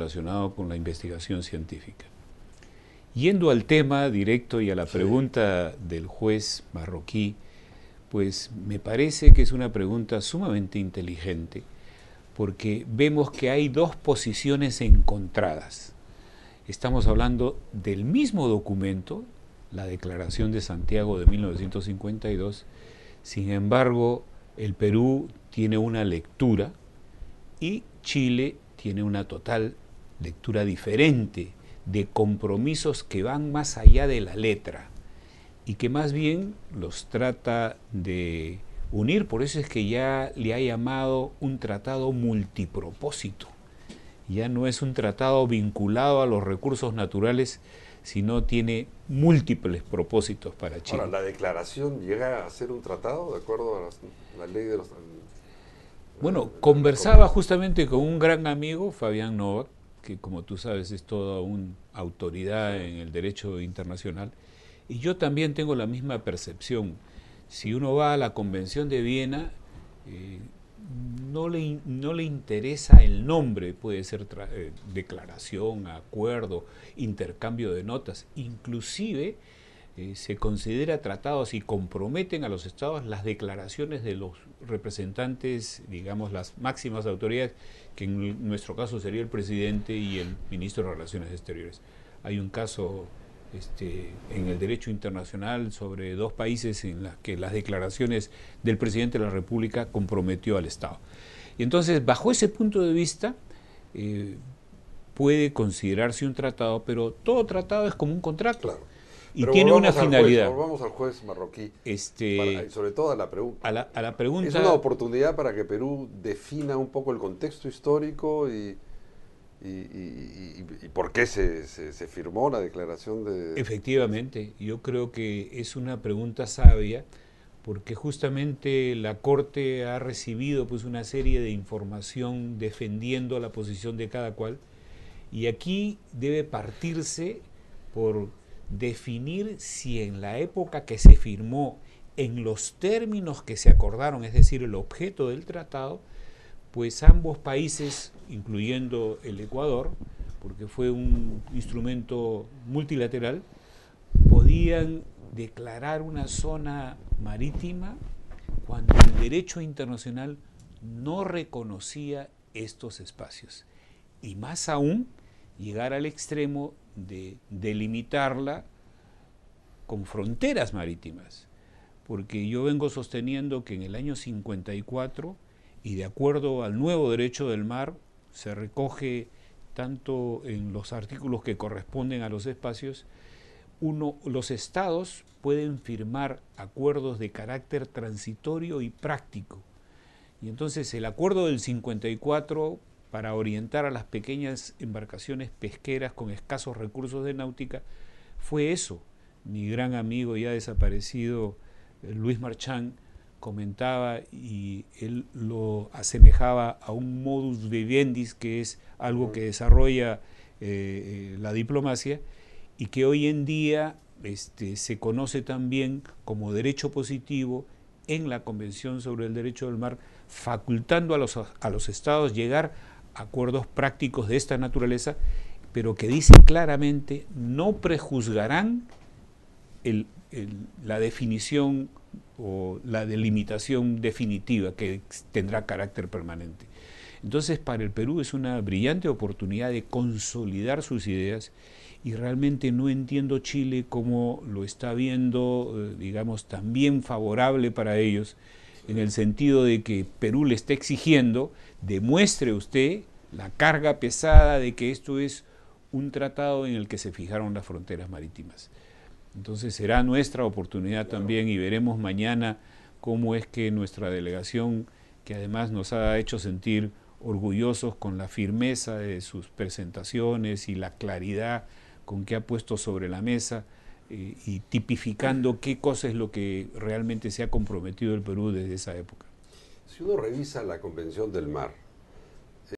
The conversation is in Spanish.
relacionado con la investigación científica. Yendo al tema directo y a la pregunta del juez marroquí, pues me parece que es una pregunta sumamente inteligente, porque vemos que hay dos posiciones encontradas. Estamos hablando del mismo documento, la Declaración de Santiago de 1952, sin embargo, el Perú tiene una lectura y Chile tiene una total lectura diferente, de compromisos que van más allá de la letra y que más bien los trata de unir, por eso es que ya le ha llamado un tratado multipropósito. Ya no es un tratado vinculado a los recursos naturales, sino tiene múltiples propósitos para Chile. Ahora, ¿la declaración llega a ser un tratado de acuerdo a la ley de los... Bueno, conversaba justamente con un gran amigo, Fabián Novak, que como tú sabes es toda una autoridad en el derecho internacional, y yo también tengo la misma percepción. Si uno va a la Convención de Viena, eh, no, le, interesa el nombre, puede ser eh, declaración, acuerdo, intercambio de notas, inclusive eh, se considera tratados y comprometen a los estados las declaraciones de los representantes, digamos, las máximas autoridades, que en nuestro caso sería el presidente y el ministro de Relaciones Exteriores. Hay un caso este, en el derecho internacional sobre dos países en las que las declaraciones del presidente de la República comprometió al Estado. Y entonces, bajo ese punto de vista, eh, puede considerarse un tratado, pero todo tratado es como un contrato. Claro y tiene una finalidad. Vamos volvamos al juez marroquí. Este, sobre todo a la pregunta. Es una oportunidad para que Perú defina un poco el contexto histórico y, por qué se, se, firmó la declaración de. Efectivamente, yo creo que es una pregunta sabia porque justamente la Corte ha recibido pues una serie de información defendiendo la posición de cada cual y aquí debe partirse por definir si en la época que se firmó, en los términos que se acordaron, es decir, el objeto del tratado, pues ambos países, incluyendo el Ecuador, porque fue un instrumento multilateral, podían declarar una zona marítima cuando el derecho internacional no reconocía estos espacios. Y más aún, llegar al extremo de delimitarla con fronteras marítimas, porque yo vengo sosteniendo que en el año 54, y de acuerdo al nuevo derecho del mar, se recoge tanto en los artículos que corresponden a los espacios, uno, los estados pueden firmar acuerdos de carácter transitorio y práctico. Y entonces el acuerdo del 54 para orientar a las pequeñas embarcaciones pesqueras con escasos recursos de náutica fue eso. Mi gran amigo ya desaparecido eh, Luis Marchán comentaba y él lo asemejaba a un modus vivendi que es algo que desarrolla eh, eh, la diplomacia y que hoy en día este, se conoce también como derecho positivo en la Convención sobre el Derecho del Mar, facultando a los, a los estados llegar acuerdos prácticos de esta naturaleza, pero que dicen claramente no prejuzgarán la definición o la delimitación definitiva que tendrá carácter permanente. Entonces para el Perú es una brillante oportunidad de consolidar sus ideas y realmente no entiendo Chile como lo está viendo, eh, digamos, también favorable para ellos en el sentido de que Perú le está exigiendo, demuestre usted la carga pesada de que esto es un tratado en el que se fijaron las fronteras marítimas. Entonces será nuestra oportunidad también y veremos mañana cómo es que nuestra delegación, que además nos ha hecho sentir orgullosos con la firmeza de sus presentaciones y la claridad con que ha puesto sobre la mesa, eh, y tipificando qué cosa es lo que realmente se ha comprometido el Perú desde esa época. Si uno revisa la Convención del Mar,